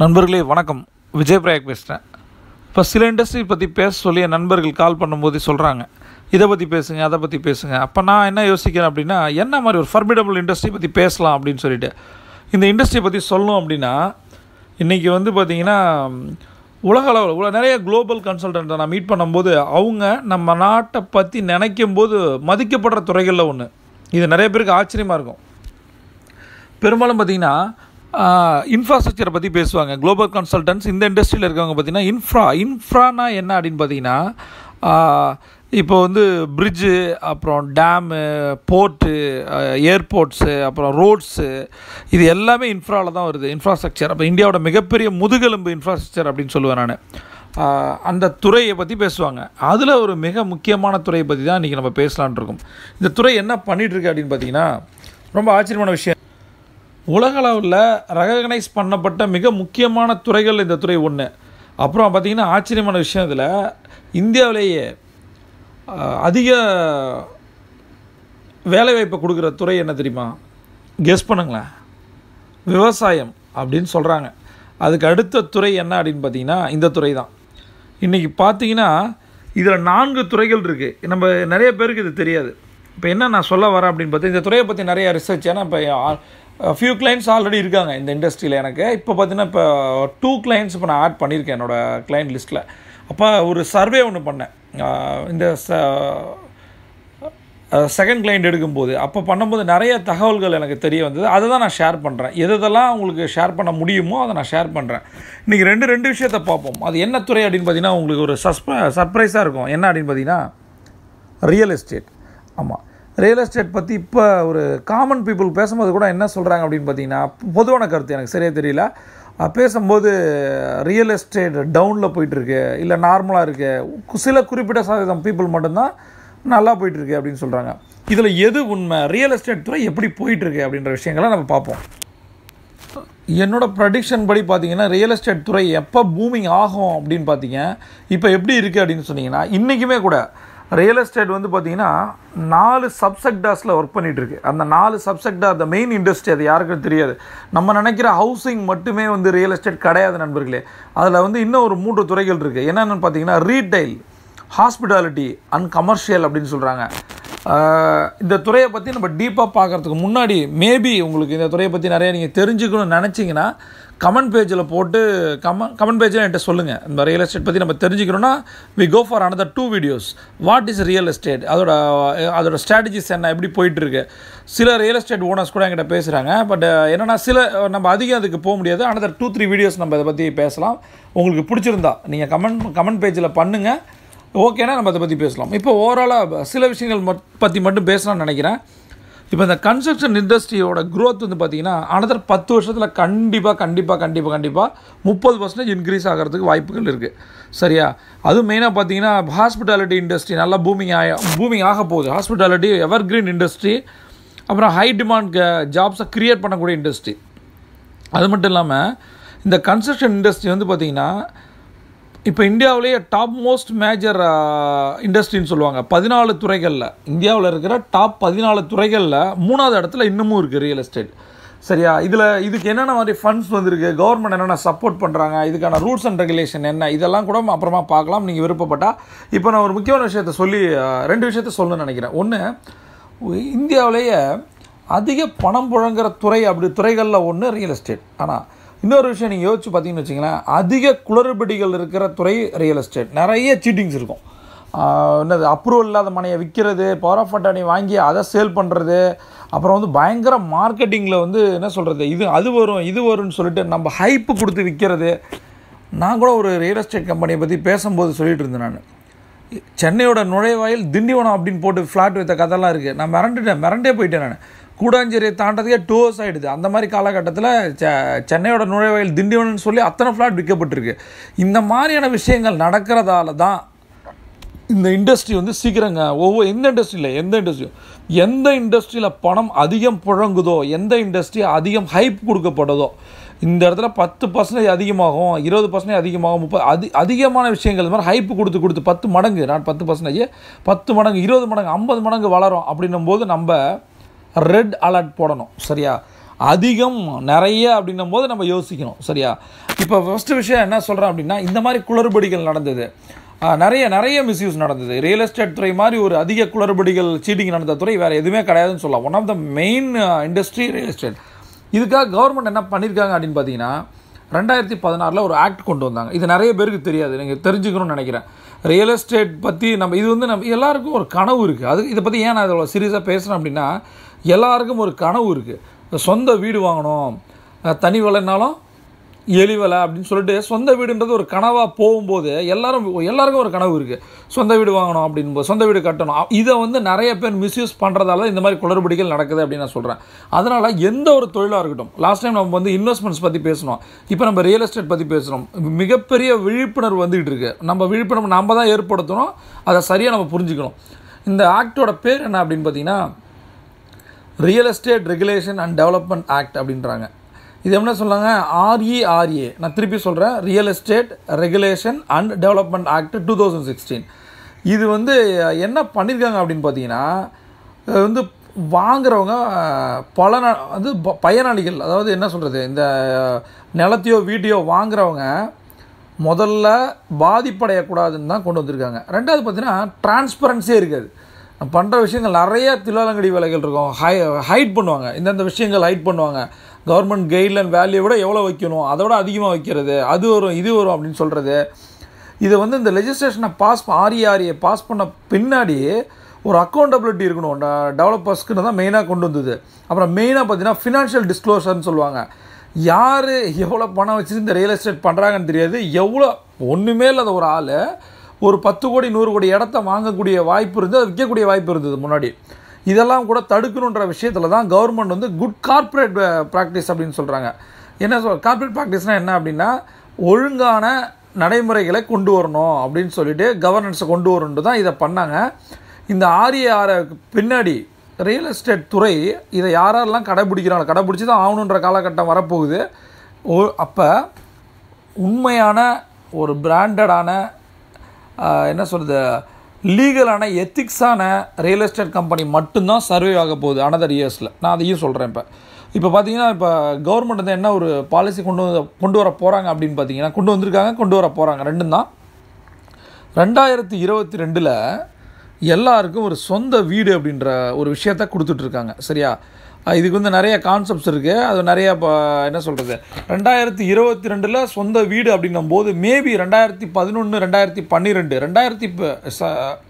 நண்பர்களே வணக்கம் விஜய் பிரயாக் பேசுகிறேன் இப்போ சில இண்டஸ்ட்ரி பற்றி பேச சொல்லி என் நண்பர்கள் கால் பண்ணும்போது சொல்கிறாங்க இதை பற்றி பேசுங்க அதை பற்றி பேசுங்க அப்போ நான் என்ன யோசிக்கிறேன் அப்படின்னா என்ன மாதிரி ஒரு ஃபர்மிடபுள் இண்டஸ்ட்ரி பற்றி பேசலாம் அப்படின்னு சொல்லிட்டு இந்த இண்டஸ்ட்ரியை பற்றி சொல்லணும் அப்படின்னா இன்றைக்கி வந்து பார்த்திங்கன்னா உலக அளவில் உலக நிறைய குளோபல் கன்சல்டண்ட்டை நான் மீட் பண்ணும்போது அவங்க நம்ம நாட்டை பற்றி நினைக்கும் போது மதிக்கப்படுற துறைகளில் ஒன்று இது நிறைய பேருக்கு ஆச்சரியமாக இருக்கும் பெரும்பாலும் பார்த்திங்கன்னா இன்ஃப்ராஸ்ட்ரக்சரை பற்றி பேசுவாங்க குளோபல் கன்சல்டன்ஸ் இந்த இண்டஸ்ட்ரியில் இருக்கவங்க பார்த்தீங்கன்னா இன்ஃப்ரா இன்ஃப்ரானா என்ன அப்படின்னு பார்த்தீங்கன்னா இப்போ வந்து பிரிட்ஜு அப்புறம் டேமு போர்ட்டு ஏர்போர்ட்ஸு அப்புறம் ரோட்ஸு இது எல்லாமே இன்ஃப்ராவில் தான் வருது இன்ஃப்ராஸ்ட்ரக்சர் அப்போ இந்தியாவோட மிகப்பெரிய முதுகெலும்பு இன்ஃப்ராஸ்ட்ரக்சர் அப்படின்னு சொல்லுவேன் நான் அந்த துறையை பற்றி பேசுவாங்க அதில் ஒரு மிக முக்கியமான துறையை பற்றி தான் இன்றைக்கி நம்ம பேசலான் இருக்கோம் இந்த துறை என்ன பண்ணிகிட்ருக்கு அப்படின்னு பார்த்தீங்கன்னா ரொம்ப ஆச்சரியமான விஷயம் உலகளவில் ரெகக்னைஸ் பண்ணப்பட்ட மிக முக்கியமான துறைகள் இந்த துறை ஒன்று அப்புறம் பார்த்திங்கன்னா ஆச்சரியமான விஷயம் இதில் இந்தியாவிலேயே அதிக வேலைவாய்ப்பை கொடுக்குற துறை என்ன தெரியுமா கெஸ் பண்ணுங்களேன் விவசாயம் அப்படின்னு சொல்கிறாங்க அதுக்கு அடுத்த துறை என்ன அப்படின்னு பார்த்திங்கன்னா இந்த துறை தான் இன்றைக்கி பார்த்திங்கன்னா இதில் நான்கு துறைகள் இருக்குது நம்ம நிறைய பேருக்கு இது தெரியாது இப்போ என்ன நான் சொல்ல வரேன் அப்படின்னு பார்த்தீங்கன்னா இந்த துறையை பற்றி நிறையா ரிசர்ச் ஏன்னா இப்போ ஃபியூ கிளைண்ட்ஸ் ஆல்ரெடி இருக்காங்க இந்த இண்டஸ்ட்ரியில் எனக்கு இப்போ பார்த்தீங்கன்னா இப்போ டூ கிளைண்ட்ஸ் இப்போ நான் ஆட் பண்ணியிருக்கேன் என்னோடய கிளைண்ட் லிஸ்ட்டில் அப்போ ஒரு சர்வே ஒன்று பண்ணேன் இந்த செகண்ட் கிளைண்ட் எடுக்கும்போது அப்போ பண்ணும்போது நிறைய தகவல்கள் எனக்கு தெரிய வந்தது அதை தான் நான் ஷேர் பண்ணுறேன் எதெல்லாம் உங்களுக்கு ஷேர் பண்ண முடியுமோ அதை நான் ஷேர் பண்ணுறேன் இன்றைக்கி ரெண்டு ரெண்டு விஷயத்தை பார்ப்போம் அது என்ன துறை அப்படின்னு பார்த்தீங்கன்னா உங்களுக்கு ஒரு சஸ்ப சர்ப்ரைஸாக இருக்கும் என்ன அப்படின்னு பார்த்தீங்கன்னா ரியல் எஸ்டேட் ஆமாம் ரியல் எஸ்டேட் பற்றி இப்போ ஒரு காமன் பீப்புள் பேசும்போது கூட என்ன சொல்கிறாங்க அப்படின்னு பார்த்தீங்கன்னா பொதுவான கருத்து எனக்கு சரியாக தெரியல பேசும்போது ரியல் எஸ்டேட் டவுனில் போயிட்டுருக்கு இல்லை நார்மலாக இருக்குது சில குறிப்பிட்ட சதவீதம் பீப்புள் மட்டும்தான் நல்லா போயிட்டுருக்கு அப்படின்னு சொல்கிறாங்க இதில் எது உண்மை ரியல் எஸ்டேட் துறை எப்படி போயிட்டுருக்கு அப்படின்ற விஷயங்களை நம்ம பார்ப்போம் என்னோடய ப்ரடிக்ஷன் படி பார்த்தீங்கன்னா ரியல் எஸ்டேட் துறை எப்போ பூமிங் ஆகும் அப்படின்னு பார்த்தீங்க இப்போ எப்படி இருக்குது அப்படின்னு சொன்னீங்கன்னா இன்றைக்குமே கூட ரியல் எஸ்டேட் வந்து பார்த்திங்கன்னா நாலு சப்செக்டார்ஸில் ஒர்க் பண்ணிகிட்ருக்கு அந்த நாலு சப்செக்டார் அந்த மெயின் இண்டஸ்ட்ரி அது யாருக்கும் தெரியாது நம்ம நினைக்கிற ஹவுசிங் மட்டுமே வந்து ரியல் எஸ்டேட் கிடையாது நண்பர்களே அதில் வந்து இன்னும் ஒரு மூன்று துறைகள் இருக்குது என்னென்னு பார்த்தீங்கன்னா ரீட்டைல் ஹாஸ்பிட்டாலிட்டி அண்ட் கமர்ஷியல் அப்படின்னு சொல்கிறாங்க இந்த துறையை பற்றி நம்ம டீப்பாக பார்க்குறதுக்கு முன்னாடி மேபி உங்களுக்கு இந்த துறையை பற்றி நிறைய நீங்கள் தெரிஞ்சுக்கணும்னு நினச்சிங்கன்னா கமெண்ட் பேஜில் போட்டு கம கமெண்ட் பேஜில் என்கிட்ட சொல்லுங்கள் இந்த ரியல் எஸ்டேட் பற்றி நம்ம தெரிஞ்சுக்கணுன்னா we go for another two videos what is real estate அதோட அதோட ஸ்ட்ராட்டஜிஸ் என்ன எப்படி போயிட்டுருக்கு சில ரியல் எஸ்டேட் ஓனர்ஸ் கூட என்கிட்ட பேசுகிறாங்க பட் என்னென்னா சில நம்ம அதிகம் அதுக்கு போக முடியாது அனதர் டூ த்ரீ வீடியோஸ் நம்ம இதை பற்றி பேசலாம் உங்களுக்கு பிடிச்சிருந்தா நீங்கள் கமெண்ட் கமெண்ட் பேஜில் பண்ணுங்கள் ஓகேனா நம்ம அதை பற்றி பேசலாம் இப்போ ஓவராலாக சில விஷயங்கள் மட் பற்றி மட்டும் பேசலாம்னு நினைக்கிறேன் இப்போ இந்த கன்ஸ்ட்ரக்ஷன் இண்டஸ்ட்ரியோட க்ரோத் வந்து பார்த்திங்கன்னா அனதர் பத்து வருஷத்தில் கண்டிப்பாக கண்டிப்பாக கண்டிப்பாக கண்டிப்பாக முப்பது பர்சன்டேஜ் இன்க்ரீஸ் ஆகிறதுக்கு வாய்ப்புகள் இருக்குது சரியா அதுவும் மெயினாக பார்த்தீங்கன்னா ஹாஸ்பிட்டாலிட்டி இண்டஸ்ட்ரி நல்லா பூமிங் ஆய பூமிங் ஆக போகுது ஹாஸ்பிட்டாலிட்டி எவர் கிரீன் இண்டஸ்ட்ரி அப்புறம் ஹை டிமாண்ட் ஜாப்ஸை க்ரியேட் பண்ணக்கூடிய இண்டஸ்ட்ரி அது மட்டும் இல்லாமல் இந்த கன்ஸ்ட்ரக்ஷன் இண்டஸ்ட்ரி வந்து பார்த்திங்கன்னா இப்போ இந்தியாவிலேயே டாப் மோஸ்ட் மேஜர் இண்டஸ்ட்ரின்னு சொல்லுவாங்க பதினாலு துறைகளில் இந்தியாவில் இருக்கிற டாப் பதினாலு துறைகளில் மூணாவது இடத்துல இன்னமும் இருக்குது ரியல் எஸ்டேட் சரியா இதில் இதுக்கு என்னென்ன மாதிரி ஃபண்ட்ஸ் வந்திருக்கு கவர்மெண்ட் என்னென்ன சப்போர்ட் பண்ணுறாங்க இதுக்கான ரூல்ஸ் அண்ட் ரெகுலேஷன் என்ன இதெல்லாம் கூட அப்புறமா பார்க்கலாம் நீங்கள் விருப்பப்பட்டால் இப்போ நான் ஒரு முக்கியமான விஷயத்த சொல்லி ரெண்டு விஷயத்த சொல்லணும்னு நினைக்கிறேன் ஒன்று இந்தியாவிலேயே அதிக பணம் புழங்குற துறை அப்படி துறைகளில் ஒன்று ரியல் எஸ்டேட் ஆனால் இன்னொரு விஷயம் நீங்கள் யோசிச்சு பார்த்தீங்கன்னு வச்சிங்கன்னா அதிக குளறுபடிகள் இருக்கிற துறை ரியல் எஸ்டேட் நிறைய சீட்டிங்ஸ் இருக்கும் என்னது அப்ரூவல் இல்லாத மனையை விற்கிறது பவர் ஆஃப் அட்டானி வாங்கி அதை சேல் பண்ணுறது அப்புறம் வந்து பயங்கர மார்க்கெட்டிங்கில் வந்து என்ன சொல்கிறது இது அது வரும் இது வரும்னு சொல்லிட்டு நம்ம ஹைப்பு கொடுத்து விற்கிறது நான் கூட ஒரு ரியல் எஸ்டேட் கம்பெனியை பற்றி பேசும்போது சொல்லிகிட்டு இருந்தேன் நான் சென்னையோட நுழைவாயில் திண்டிவனம் அப்படின்னு போட்டு ஃப்ளாட் வைத்த கதைலாம் இருக்குது நான் மிரண்டுட்டேன் மிரண்டே போயிட்டேன் நான் கூடாஞ்சேரியை தாண்டதுக்கே டூ ஹவர்ஸ் ஆகிடுது அந்த மாதிரி காலகட்டத்தில் சென்னையோட நுழைவாயில் திண்டிவனம்னு சொல்லி அத்தனை ஃப்ளாட் விற்கப்பட்டிருக்கு இந்த மாதிரியான விஷயங்கள் நடக்கிறதால தான் இந்த இண்டஸ்ட்ரி வந்து சீக்கிரங்க ஒவ்வொரு எந்த இண்டஸ்ட்ரியில் எந்த இண்டஸ்ட்ரியும் எந்த இண்டஸ்ட்ரியில் பணம் அதிகம் புழங்குதோ எந்த இண்டஸ்ட்ரி அதிகம் ஹைப் கொடுக்கப்படுதோ இந்த இடத்துல பத்து பர்சன்டேஜ் அதிகமாகும் இருபது பர்சன்டேஜ் அதிகமாகும் முப்பது அதி அதிகமான விஷயங்கள் இந்த மாதிரி ஹைப்பு கொடுத்து கொடுத்து பத்து மடங்கு நான் பத்து பர்சன்டேஜ் பத்து மடங்கு இருபது மடங்கு ஐம்பது மடங்கு வளரும் அப்படின்னும் போது நம்ம ரெட் அலர்ட் போடணும் சரியா அதிகம் நிறைய அப்படின்னும் போது நம்ம யோசிக்கணும் சரியா இப்போ ஃபஸ்ட்டு விஷயம் என்ன சொல்கிறேன் அப்படின்னா இந்த மாதிரி குளறுபடிகள் நடந்தது நிறைய நிறைய மிஸ்யூஸ் நடந்தது ரியல் எஸ்டேட் துறை மாதிரி ஒரு அதிக குளறுபடிகள் சீட்டிங் நடந்த துறை வேறு எதுவுமே கிடையாதுன்னு சொல்லலாம் one of the main industry real estate இதுக்காக கவர்மெண்ட் என்ன பண்ணியிருக்காங்க அப்படின்னு பார்த்தீங்கன்னா ரெண்டாயிரத்தி பதினாறில் ஒரு ஆக்ட் கொண்டு வந்தாங்க இது நிறைய பேருக்கு தெரியாது நீங்கள் தெரிஞ்சுக்கணும்னு நினைக்கிறேன் ரியல் எஸ்டேட் பற்றி நம்ம இது வந்து நம்ம எல்லாருக்கும் ஒரு கனவு இருக்குது அது இதை பற்றி ஏன் நான் இதில் சீரியஸாக பேசுகிறேன் அப்படின்னா எல்லாருக்கும் ஒரு கனவு இருக்குது சொந்த வீடு வாங்கணும் தனி விலைனாலும் எலி விலை அப்படின்னு சொல்லிட்டு சொந்த வீடுன்றது ஒரு கனவாக போகும்போது எல்லோரும் எல்லாருக்கும் ஒரு கனவு இருக்குது சொந்த வீடு வாங்கணும் அப்படின்போது சொந்த வீடு கட்டணும் இதை வந்து நிறைய பேர் மிஸ்யூஸ் பண்ணுறதால இந்த மாதிரி குளறுபடிகள் நடக்குது அப்படின்னு நான் சொல்கிறேன் அதனால் எந்த ஒரு தொழிலாக இருக்கட்டும் லாஸ்ட் டைம் நம்ம வந்து இன்வெஸ்ட்மெண்ட்ஸ் பற்றி பேசணும் இப்போ நம்ம ரியல் எஸ்டேட் பற்றி பேசுகிறோம் மிகப்பெரிய விழிப்புணர்வு வந்துகிட்டு இருக்குது நம்ம விழிப்புணர்வு நம்ம தான் ஏற்படுத்தணும் அதை சரியாக நம்ம புரிஞ்சுக்கணும் இந்த ஆக்டோட பேர் என்ன அப்படின்னு பார்த்தீங்கன்னா real estate regulation and development act அப்படின்றாங்க இது என்ன சொல்லாங்க ஆர்இஆர்ஏ e நான் திருப்பி சொல்கிறேன் real estate regulation and development act two thousand sixteen இது வந்து என்ன பண்ணியிருக்காங்க அப்படின்னு பார்த்தீங்கன்னா வந்து வாங்குறவங்க பல வந்து பயனாளிகள் அதாவது என்ன சொல்கிறது இந்த நிலத்தையோ வீட்டையோ வாங்குறவங்க முதல்ல பாதிப்படையக்கூடாதுன்னு தான் கொண்டு வந்திருக்காங்க ரெண்டாவது பார்த்தீங்கன்னா டிரான்ஸ்பரன்சியே இருக்காது பண்ணுற விஷயங்கள் நிறைய தில்லாலங்கடி வேலைகள் இருக்கும் ஹை ஹைட் பண்ணுவாங்க இந்தந்த விஷயங்கள் ஹைட் பண்ணுவாங்க கவர்மெண்ட் கைட்லைன் வேல்யூ விட எவ்வளோ வைக்கணும் அதை விட அதிகமாக வைக்கிறது அது வரும் இது வரும் அப்படின்னு சொல்கிறது இதை வந்து இந்த லெஜிஸ்லேஷனை பாஸ் ஆரியை பாஸ் பண்ண பின்னாடி ஒரு அக்கௌண்டபிலிட்டி இருக்கணும் டெவலப்பர்ஸ்க்குன்னு தான் மெயினாக கொண்டு வந்தது அப்புறம் மெயினாக பார்த்தீங்கன்னா ஃபினான்ஷியல் டிஸ்க்ளோசர்னு சொல்லுவாங்க யார் எவ்வளோ பணம் வச்சு இந்த ரியல் எஸ்டேட் பண்ணுறாங்கன்னு தெரியாது எவ்வளோ ஒன்றுமே இல்லாத ஒரு ஆள் ஒரு பத்து கோடி நூறு கோடி இடத்த வாங்கக்கூடிய வாய்ப்பு இருந்தது அது விற்கக்கூடிய வாய்ப்பு இருந்தது முன்னாடி இதெல்லாம் கூட தடுக்கணுன்ற விஷயத்தில் தான் கவர்மெண்ட் வந்து குட் கார்ப்பரேட் ப்ராக்டிஸ் அப்படின்னு சொல்கிறாங்க என்ன சொல் கார்ப்பரேட் ப்ராக்டிஸ்னால் என்ன அப்படின்னா ஒழுங்கான நடைமுறைகளை கொண்டு வரணும் அப்படின்னு சொல்லிட்டு கவர்னன்ஸை கொண்டு வரணுன்ட்டு தான் இதை பண்ணாங்க இந்த ஆரிய ஆர்ஏஆரை பின்னாடி ரியல் எஸ்டேட் துறை இதை யாரெல்லாம் கடைபிடிக்கிறாங்க கடைபிடிச்சி தான் ஆகணுன்ற காலகட்டம் வரப்போகுது ஓ அப்போ உண்மையான ஒரு பிராண்டடான என்ன சொல்கிறது லீகலான எத்திக்ஸான ரியல் எஸ்டேட் கம்பெனி மட்டும்தான் சர்வே ஆக போகுது அனதர் இயர்ஸில் நான் அதையும் சொல்கிறேன் இப்போ இப்போ பார்த்தீங்கன்னா இப்போ கவர்மெண்ட் வந்து என்ன ஒரு பாலிசி கொண்டு வந்து கொண்டு வர போகிறாங்க அப்படின்னு பார்த்தீங்கன்னா கொண்டு வந்திருக்காங்க கொண்டு வர போகிறாங்க ரெண்டும் தான் ரெண்டாயிரத்தி இருபத்தி ரெண்டில் எல்லாருக்கும் ஒரு சொந்த வீடு அப்படின்ற ஒரு விஷயத்த கொடுத்துட்ருக்காங்க சரியா இதுக்கு வந்து நிறைய கான்செப்ட்ஸ் இருக்குது அது நிறையா இப்போ என்ன சொல்கிறது ரெண்டாயிரத்தி இருபத்தி ரெண்டில் சொந்த வீடு அப்படின்னும் போது மேபி ரெண்டாயிரத்தி பதினொன்று ரெண்டாயிரத்தி பன்னிரெண்டு ரெண்டாயிரத்தி